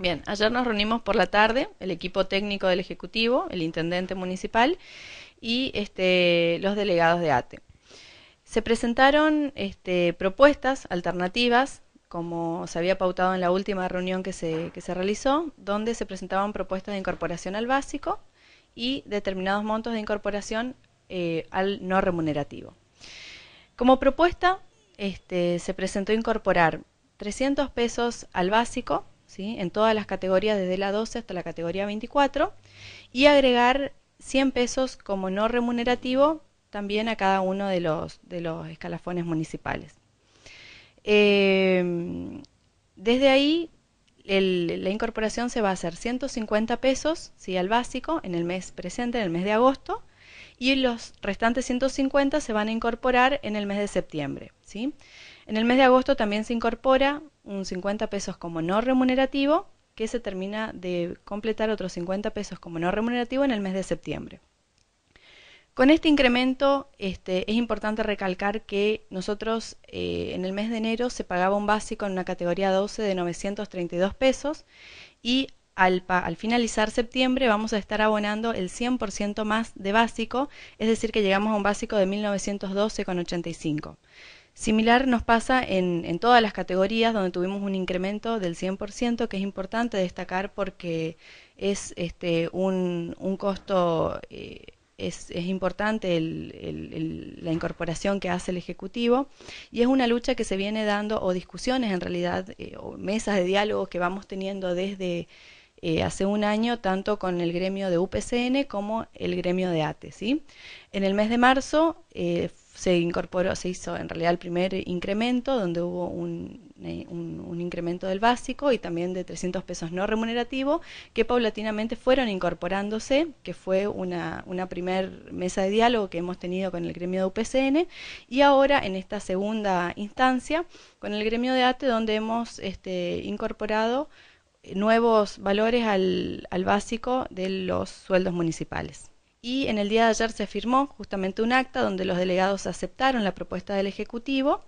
Bien, ayer nos reunimos por la tarde, el equipo técnico del Ejecutivo, el Intendente Municipal y este, los delegados de ATE. Se presentaron este, propuestas alternativas, como se había pautado en la última reunión que se, realizó, donde se presentaban propuestas de incorporación al básico y determinados montos de incorporación eh, al no remunerativo. Como propuesta, este, se presentó incorporar 300 pesos al básico en todas las categorías desde la 12 hasta la categoría 24 y agregar 100 pesos como no remunerativo también a cada uno de los, de los escalafones municipales. Eh, desde ahí, la incorporación se va a hacer 150 pesos al básico en el mes presente, en el mes de agosto, y los restantes 150 se van a incorporar en el mes de septiembre. ¿sí? En el mes de agosto también se incorpora un 50 pesos como no remunerativo, que se termina de completar otros 50 pesos como no remunerativo en el mes de septiembre. Con este incremento este, es importante recalcar que nosotros eh, en el mes de enero se pagaba un básico en una categoría 12 de 932 pesos y al, finalizar septiembre vamos a estar abonando el 100% más de básico, es decir, que llegamos a un básico de 1912,85. Similar nos pasa en, todas las categorías donde tuvimos un incremento del 100%, que es importante destacar porque es este, un, costo, eh, es, importante la incorporación que hace el Ejecutivo y es una lucha que se viene dando, o discusiones en realidad, eh, o mesas de diálogo que vamos teniendo desde eh, hace un año tanto con el gremio de UPCN como el gremio de ATE. En el mes de marzo eh, se incorporó, se hizo en realidad el primer incremento, donde hubo un, eh, incremento del básico y también de 300 pesos no remunerativo, que paulatinamente fueron incorporándose, que fue una, una primer mesa de diálogo que hemos tenido con el gremio de UPCN, y ahora en esta segunda instancia con el gremio de ATE, donde hemos este, incorporado nuevos valores al, básico de los sueldos municipales. Y en el día de ayer se firmó justamente un acta donde los delegados aceptaron la propuesta del Ejecutivo.